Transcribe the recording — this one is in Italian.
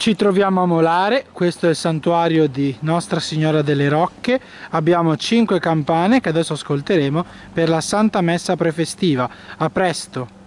Ci troviamo a Molare, questo è il santuario di Nostra Signora delle Rocche, abbiamo cinque campane che adesso ascolteremo per la Santa Messa prefestiva. A presto!